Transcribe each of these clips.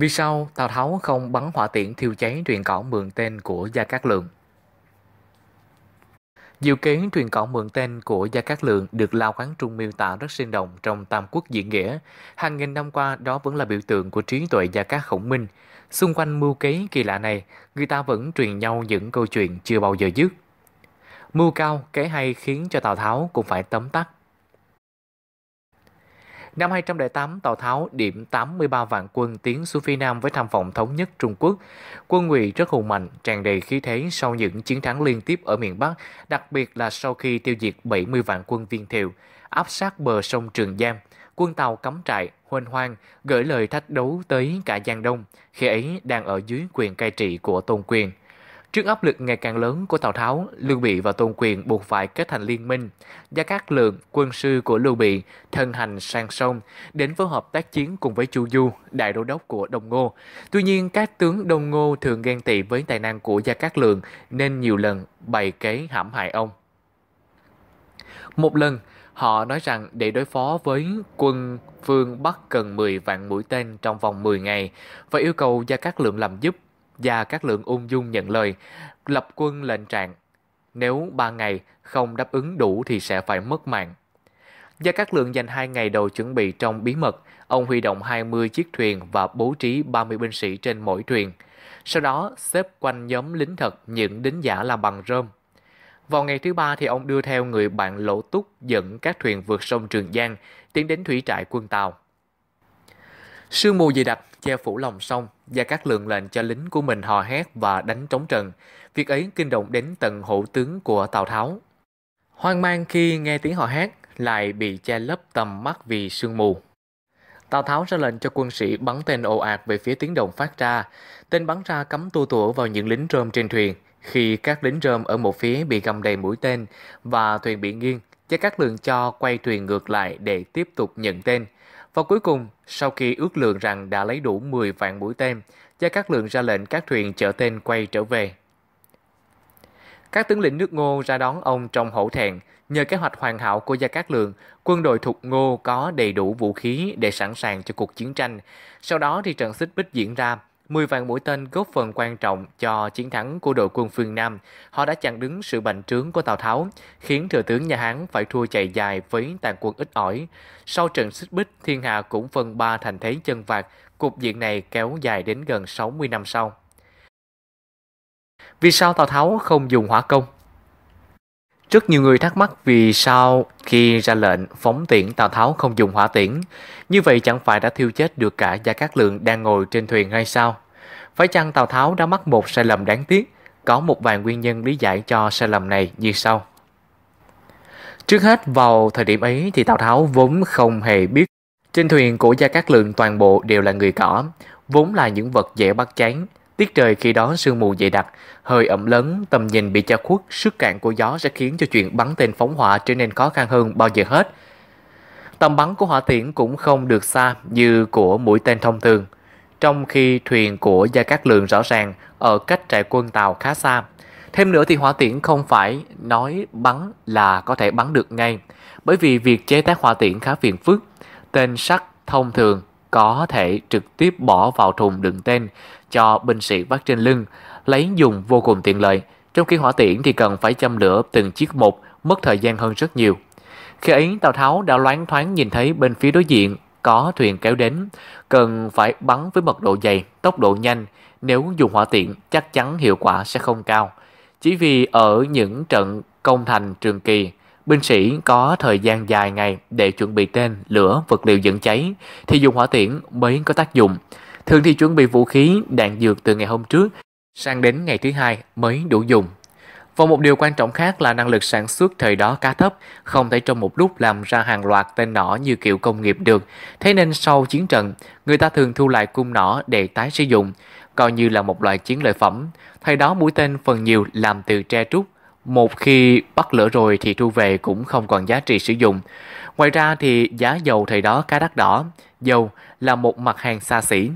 Vì sao Tào Tháo không bắn hỏa tiễn thiêu cháy truyền cỏ mượn tên của Gia Cát Lượng? Diệu kiến truyền cỏ mượn tên của Gia Cát Lượng được Lao Quán Trung miêu tả rất sinh động trong Tam Quốc diễn nghĩa. Hàng nghìn năm qua đó vẫn là biểu tượng của trí tuệ Gia Cát Khổng Minh. Xung quanh mưu kế kỳ lạ này, người ta vẫn truyền nhau những câu chuyện chưa bao giờ dứt. Mưu cao, kế hay khiến cho Tào Tháo cũng phải tấm tắc Năm 208, Tào Tháo điểm 83 vạn quân tiến xuống phía Nam với tham vọng thống nhất Trung Quốc. Quân ngụy rất hùng mạnh, tràn đầy khí thế sau những chiến thắng liên tiếp ở miền Bắc, đặc biệt là sau khi tiêu diệt 70 vạn quân viên thiệu, áp sát bờ sông Trường Giang. Quân Tàu cắm trại, huênh hoang, gửi lời thách đấu tới cả Giang Đông, khi ấy đang ở dưới quyền cai trị của Tôn Quyền. Trước áp lực ngày càng lớn của Tào Tháo, Lưu Bị và Tôn Quyền buộc phải kết thành liên minh. Gia Cát Lượng, quân sư của Lưu Bị, thân hành sang sông, đến phối hợp tác chiến cùng với Chu Du, đại đô đốc của Đông Ngô. Tuy nhiên, các tướng Đông Ngô thường ghen tị với tài năng của Gia Cát Lượng nên nhiều lần bày kế hãm hại ông. Một lần, Họ nói rằng để đối phó với quân phương Bắc cần 10 vạn mũi tên trong vòng 10 ngày và yêu cầu Gia Cát Lượng làm giúp và các lượng ung dung nhận lời, lập quân lệnh trạng. Nếu ba ngày không đáp ứng đủ thì sẽ phải mất mạng. Gia Cát Lượng dành 2 ngày đầu chuẩn bị trong bí mật, ông huy động 20 chiếc thuyền và bố trí 30 binh sĩ trên mỗi thuyền. Sau đó xếp quanh nhóm lính thật những đính giả là bằng rơm. Vào ngày thứ ba thì ông đưa theo người bạn Lỗ Túc dẫn các thuyền vượt sông Trường Giang tiến đến thủy trại quân Tàu. Sương mù dày đặc che phủ lòng sông, Gia Cát lượng lệnh cho lính của mình hò hét và đánh trống trần. Việc ấy kinh động đến tận hộ tướng của Tào Tháo. Hoang mang khi nghe tiếng hò hét, lại bị che lấp tầm mắt vì sương mù. Tào Tháo ra lệnh cho quân sĩ bắn tên ồ ạt về phía tiếng động phát ra. Tên bắn ra cắm tu tủa vào những lính rơm trên thuyền. Khi các lính rơm ở một phía bị gầm đầy mũi tên và thuyền bị nghiêng, Gia Cát Lượng cho quay thuyền ngược lại để tiếp tục nhận tên – và cuối cùng, sau khi ước lượng rằng đã lấy đủ 10 vạn mũi tên, Gia Cát Lượng ra lệnh các thuyền chở tên quay trở về. Các tướng lĩnh nước Ngô ra đón ông trong hổ thẹn, nhờ kế hoạch hoàn hảo của Gia Cát Lượng, quân đội thuộc Ngô có đầy đủ vũ khí để sẵn sàng cho cuộc chiến tranh. Sau đó thì trận xích bích diễn ra, 10 vạn mũi tên góp phần quan trọng cho chiến thắng của đội quân phương Nam. Họ đã chặn đứng sự bành trướng của Tào Tháo, khiến thừa tướng nhà Hán phải thua chạy dài với tàn quân ít ỏi. Sau trận xích bích, thiên hạ cũng phân ba thành thế chân vạc, cục diện này kéo dài đến gần 60 năm sau. Vì sao Tào Tháo không dùng hỏa công? Rất nhiều người thắc mắc vì sao khi ra lệnh phóng tiễn Tào Tháo không dùng hỏa tiễn, như vậy chẳng phải đã thiêu chết được cả Gia Cát Lượng đang ngồi trên thuyền hay sao? Phải chăng Tào Tháo đã mắc một sai lầm đáng tiếc? Có một vài nguyên nhân lý giải cho sai lầm này như sau. Trước hết vào thời điểm ấy thì Tào Tháo vốn không hề biết trên thuyền của Gia Cát Lượng toàn bộ đều là người cỏ, vốn là những vật dễ bắt chán, Tiết trời khi đó sương mù dày đặc, hơi ẩm lớn, tầm nhìn bị che khuất, sức cạn của gió sẽ khiến cho chuyện bắn tên phóng hỏa trở nên khó khăn hơn bao giờ hết. Tầm bắn của hỏa tiễn cũng không được xa như của mũi tên thông thường, trong khi thuyền của Gia Cát Lượng rõ ràng ở cách trại quân Tàu khá xa. Thêm nữa thì hỏa tiễn không phải nói bắn là có thể bắn được ngay, bởi vì việc chế tác hỏa tiễn khá phiền phức. Tên sắt thông thường có thể trực tiếp bỏ vào thùng đựng tên cho binh sĩ vắt trên lưng, lấy dùng vô cùng tiện lợi. Trong khi hỏa tiễn thì cần phải châm lửa từng chiếc một, mất thời gian hơn rất nhiều. Khi ấy Tào Tháo đã loáng thoáng nhìn thấy bên phía đối diện có thuyền kéo đến, cần phải bắn với mật độ dày, tốc độ nhanh, nếu dùng hỏa tiễn chắc chắn hiệu quả sẽ không cao. Chỉ vì ở những trận công thành trường kỳ, Binh sĩ có thời gian dài ngày để chuẩn bị tên, lửa, vật liệu dẫn cháy thì dùng hỏa tiễn mới có tác dụng. Thường thì chuẩn bị vũ khí, đạn dược từ ngày hôm trước sang đến ngày thứ hai mới đủ dùng. Và một điều quan trọng khác là năng lực sản xuất thời đó khá thấp, không thể trong một lúc làm ra hàng loạt tên nỏ như kiểu công nghiệp được. Thế nên sau chiến trận, người ta thường thu lại cung nỏ để tái sử dụng, coi như là một loại chiến lợi phẩm. Thời đó mũi tên phần nhiều làm từ tre trúc, một khi bắt lửa rồi thì thu về cũng không còn giá trị sử dụng. Ngoài ra thì giá dầu thời đó khá đắt đỏ, dầu là một mặt hàng xa xỉ.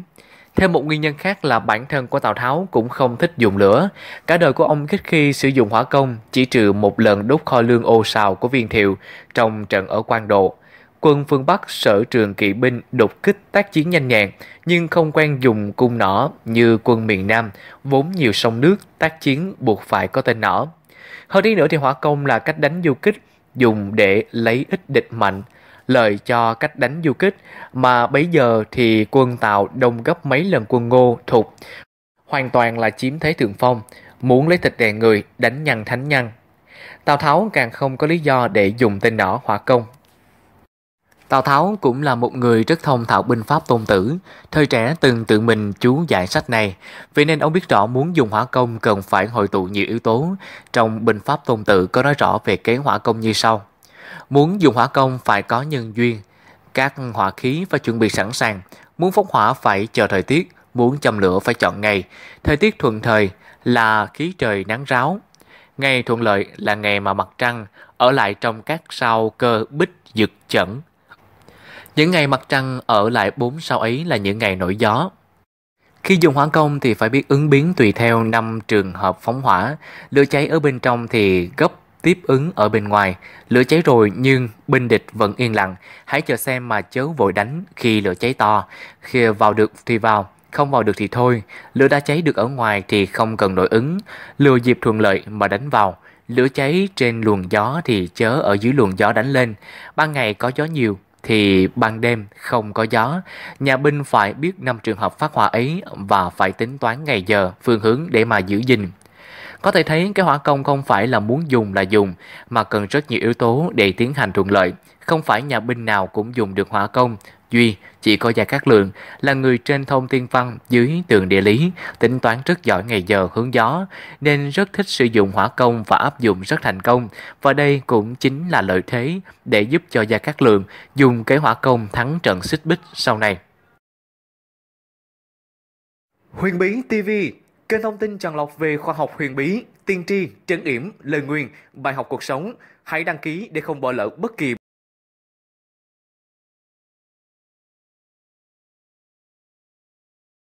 Thêm một nguyên nhân khác là bản thân của Tào Tháo cũng không thích dùng lửa. Cả đời của ông khích khi sử dụng hỏa công chỉ trừ một lần đốt kho lương ô sào của viên thiệu trong trận ở Quan Độ. Quân phương Bắc sở trường kỵ binh đột kích tác chiến nhanh nhẹn nhưng không quen dùng cung nỏ như quân miền Nam, vốn nhiều sông nước tác chiến buộc phải có tên nỏ. Hơn thế nữa thì hỏa công là cách đánh du kích dùng để lấy ít địch mạnh, lời cho cách đánh du kích mà bây giờ thì quân Tào đông gấp mấy lần quân Ngô thuộc Hoàn toàn là chiếm thế thượng phong, muốn lấy thịt đè người, đánh nhăn thánh nhăn. Tào Tháo càng không có lý do để dùng tên đỏ hỏa công Tào Tháo cũng là một người rất thông thạo binh pháp tôn tử, thời trẻ từng tự mình chú giải sách này, vì nên ông biết rõ muốn dùng hỏa công cần phải hội tụ nhiều yếu tố. Trong binh pháp tôn tử có nói rõ về kế hỏa công như sau. Muốn dùng hỏa công phải có nhân duyên, các hỏa khí phải chuẩn bị sẵn sàng, muốn phóng hỏa phải chờ thời tiết, muốn châm lửa phải chọn ngày. Thời tiết thuận thời là khí trời nắng ráo, ngày thuận lợi là ngày mà mặt trăng ở lại trong các sao cơ bích dực chẩn những ngày mặt trăng ở lại bốn sao ấy là những ngày nổi gió. Khi dùng hỏa công thì phải biết ứng biến tùy theo năm trường hợp phóng hỏa. Lửa cháy ở bên trong thì gấp tiếp ứng ở bên ngoài. Lửa cháy rồi nhưng binh địch vẫn yên lặng. Hãy chờ xem mà chớ vội đánh khi lửa cháy to. Khi vào được thì vào, không vào được thì thôi. Lửa đã cháy được ở ngoài thì không cần nội ứng. Lừa dịp thuận lợi mà đánh vào. Lửa cháy trên luồng gió thì chớ ở dưới luồng gió đánh lên. Ban ngày có gió nhiều, thì ban đêm không có gió, nhà binh phải biết năm trường hợp phát hỏa ấy và phải tính toán ngày giờ, phương hướng để mà giữ gìn. Có thể thấy cái hỏa công không phải là muốn dùng là dùng, mà cần rất nhiều yếu tố để tiến hành thuận lợi. Không phải nhà binh nào cũng dùng được hỏa công, Duy chỉ có Gia Cát Lượng là người trên thông tiên văn dưới tường địa lý, tính toán rất giỏi ngày giờ hướng gió, nên rất thích sử dụng hỏa công và áp dụng rất thành công. Và đây cũng chính là lợi thế để giúp cho Gia Cát Lượng dùng kế hỏa công thắng trận xích bích sau này. Huyền Bí TV, kênh thông tin tràn lọc về khoa học huyền bí, tiên tri, trấn yểm, lời nguyền, bài học cuộc sống. Hãy đăng ký để không bỏ lỡ bất kỳ